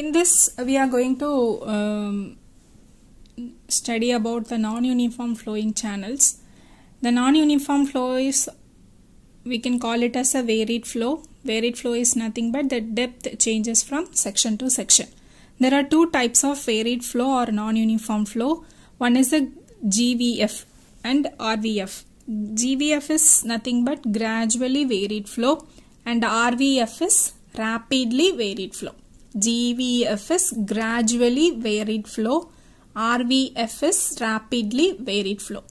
in this we are going to um, study about the non-uniform flowing channels the non-uniform flow is we can call it as a varied flow varied flow is nothing but the depth changes from section to section there are two types of varied flow or non-uniform flow one is the GVF and RVF GVF is nothing but gradually varied flow and RVF is rapidly varied flow GVFS gradually varied flow, RVFS rapidly varied flow.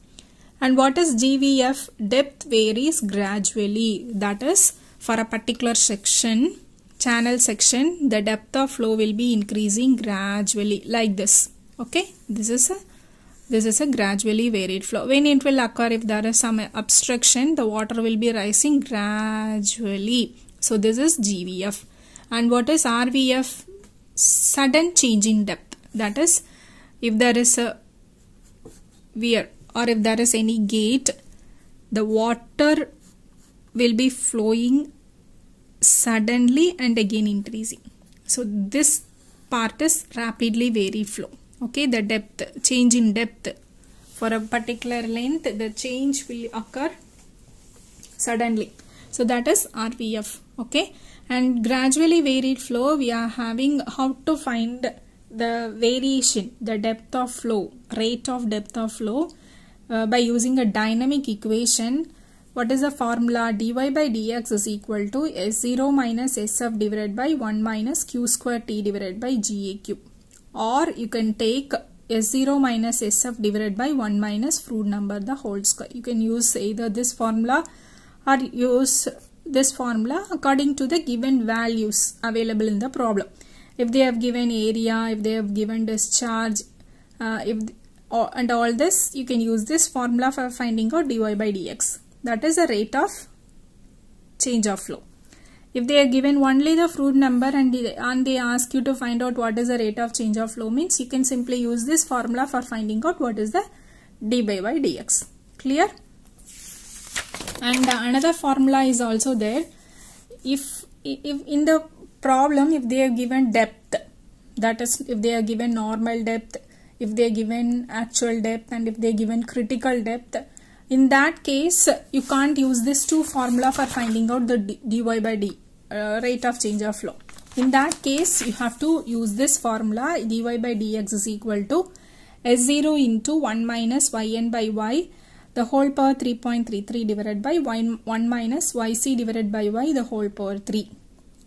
And what is GVF? Depth varies gradually. That is for a particular section, channel section, the depth of flow will be increasing gradually like this. Okay, this is a this is a gradually varied flow when it will occur if there is some obstruction the water will be rising gradually so this is gvf and what is RVF? Sudden change in depth. That is, if there is a weir or if there is any gate, the water will be flowing suddenly and again increasing. So this part is rapidly vary flow. Okay, the depth, change in depth for a particular length, the change will occur suddenly. So that is RVF. Okay. And gradually varied flow we are having how to find the variation, the depth of flow, rate of depth of flow uh, by using a dynamic equation. What is the formula? dy by dx is equal to S0 minus Sf divided by 1 minus q square t divided by ga cube, Or you can take S0 minus Sf divided by 1 minus fruit number the whole square. You can use either this formula or use this formula according to the given values available in the problem. If they have given area, if they have given discharge, uh, if and all this, you can use this formula for finding out dy by dx. That is the rate of change of flow. If they are given only the Froude number and and they ask you to find out what is the rate of change of flow means, you can simply use this formula for finding out what is the dy by dx. Clear? and another formula is also there if if in the problem if they are given depth that is if they are given normal depth if they are given actual depth and if they are given critical depth in that case you can't use this two formula for finding out the dy by d uh, rate of change of flow in that case you have to use this formula dy by dx is equal to s0 into 1 minus yn by y the whole power 3.33 divided by 1 minus yc divided by y the whole power 3.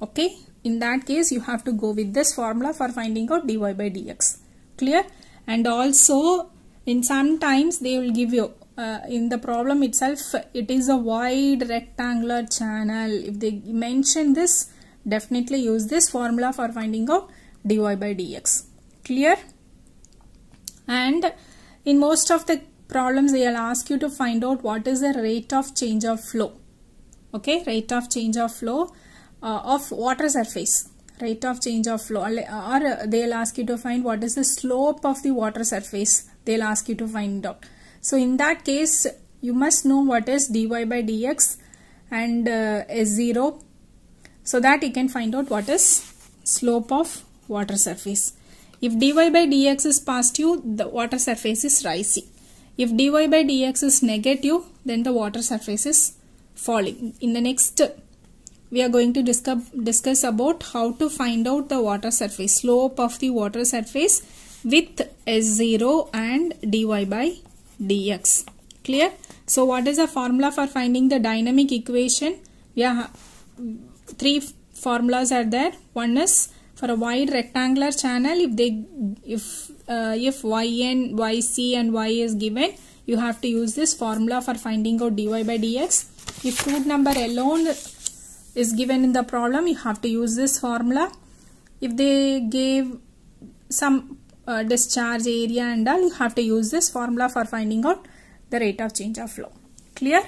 Okay. In that case, you have to go with this formula for finding out dy by dx. Clear? And also, in sometimes they will give you uh, in the problem itself, it is a wide rectangular channel. If they mention this, definitely use this formula for finding out dy by dx. Clear? And in most of the problems they'll ask you to find out what is the rate of change of flow okay rate of change of flow uh, of water surface rate of change of flow or uh, they'll ask you to find what is the slope of the water surface they'll ask you to find out so in that case you must know what is dy by dx and uh, s0 so that you can find out what is slope of water surface if dy by dx is past you the water surface is rising if dy by dx is negative, then the water surface is falling. In the next, we are going to discuss, discuss about how to find out the water surface, slope of the water surface with S0 and dy by dx. Clear? So what is the formula for finding the dynamic equation? Yeah, three formulas are there. One is for a wide rectangular channel, if they if uh, if yn, yc and y is given, you have to use this formula for finding out dy by dx. If root number alone is given in the problem, you have to use this formula. If they gave some uh, discharge area and all, you have to use this formula for finding out the rate of change of flow. Clear?